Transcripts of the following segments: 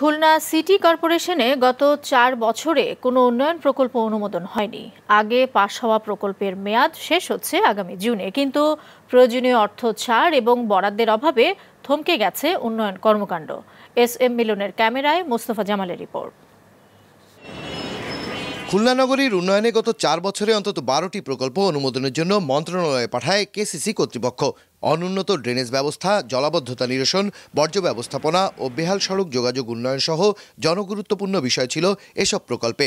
Khulna city কর্পোরেশনে গত চার বছরে কোনো উন্নয়ন প্রকল্প অনুমোদন হয়নি আগে পাশ হওয়া প্রকল্পের মেয়াদ শেষ হচ্ছে আগামী জুনে কিন্তু প্রয়োজনীয় অর্থ ছাড় এবং বরাদ্দের অভাবে থমকে গেছে উন্নয়ন কর্মকাণ্ড এস এম মিলনের ক্যামেরায় মোস্তফা জামালের রিপোর্ট খুলনা নগরীর উন্নয়নে গত চার বছরে অন্তত বারোটি প্রকল্প অনুমোদনের জন্য মন্ত্রণালয়ে পাঠায় কেসিসি কর্তৃপক্ষ অনুন্নত ড্রেনেজ ব্যবস্থা জলাবদ্ধতা নিরসন বর্জ্য ব্যবস্থাপনা ও বেহাল সড়ক যোগাযোগ উন্নয়ন সহ জনগুরুত্বপূর্ণ বিষয় ছিল এসব প্রকল্পে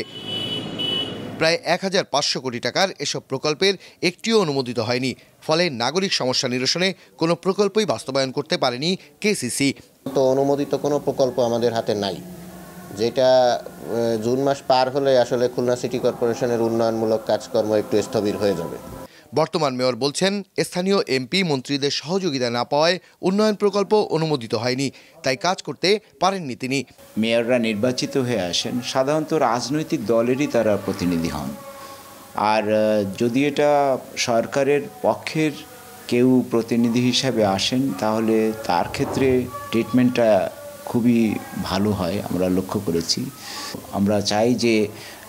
প্রায় এক হাজার পাঁচশো কোটি টাকার এসব প্রকল্পের একটিও অনুমোদিত হয়নি ফলে নাগরিক সমস্যা নিরসনে কোনো প্রকল্পই বাস্তবায়ন করতে পারেনি কেসিসি তো অনুমোদিত কোনো প্রকল্প আমাদের হাতে নাই যেটা জুন মাস পার হলে আসলে খুলনা সিটি কর্পোরেশনের উন্নয়নমূলক কাজকর্ম একটু স্থবির হয়ে যাবে বর্তমান মেয়র বলছেন স্থানীয় এমপি মন্ত্রীদের সহযোগিতা না পাওয়ায় উন্নয়ন প্রকল্প অনুমোদিত হয়নি তাই কাজ করতে পারেননি তিনি মেয়ররা নির্বাচিত হয়ে আসেন সাধারণত রাজনৈতিক দলেরই তারা প্রতিনিধি হন আর যদি এটা সরকারের পক্ষের কেউ প্রতিনিধি হিসাবে আসেন তাহলে তার ক্ষেত্রে ট্রিটমেন্টটা খুবই ভালো হয় আমরা লক্ষ্য করেছি আমরা চাই যে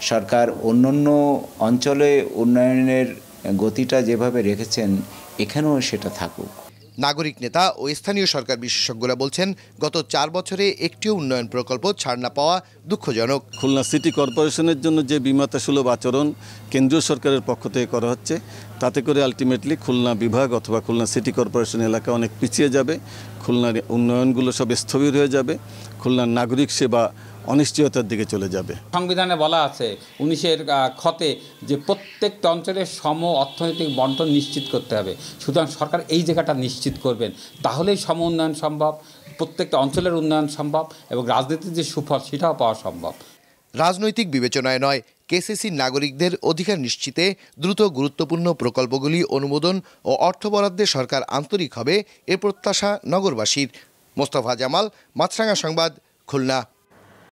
সরকার অন্যান্য অঞ্চলে উন্নয়নের গতিটা যেভাবে রেখেছেন এখানেও সেটা থাকুক নাগরিক নেতা ও স্থানীয় সরকার বিশেষজ্ঞরা বলছেন গত চার বছরে একটি উন্নয়ন প্রকল্প ছাড় না পাওয়া দুঃখজনক খুলনা সিটি কর্পোরেশনের জন্য যে বিমাতা সুলভ আচরণ কেন্দ্রীয় সরকারের পক্ষ থেকে করা হচ্ছে তাতে করে আলটিমেটলি খুলনা বিভাগ অথবা খুলনা সিটি কর্পোরেশন এলাকা অনেক পিছিয়ে যাবে খুলনার উন্নয়নগুলো সব স্থবির হয়ে যাবে খুলনার নাগরিক সেবা অনিশ্চয়তার দিকে চলে যাবে সংবিধানে বলা আছে উনিশের ক্ষতে যে প্রত্যেকটা অঞ্চলের সম অর্থনৈতিক বন্টন নিশ্চিত করতে হবে সুতরাং সরকার এই জায়গাটা নিশ্চিত করবেন তাহলেই সম উন্নয়ন সম্ভব প্রত্যেকটা অঞ্চলের উন্নয়ন সম্ভব এবং রাজনীতির যে সুফল সেটাও পাওয়া সম্ভব রাজনৈতিক বিবেচনায় নয় কেসিসি নাগরিকদের অধিকার নিশ্চিতে দ্রুত গুরুত্বপূর্ণ প্রকল্পগুলি অনুমোদন ও অর্থ বরাদ্দে সরকার আন্তরিক হবে এ প্রত্যাশা নগরবাসীর মোস্তফা জামাল মাছরাঙা সংবাদ খুলনা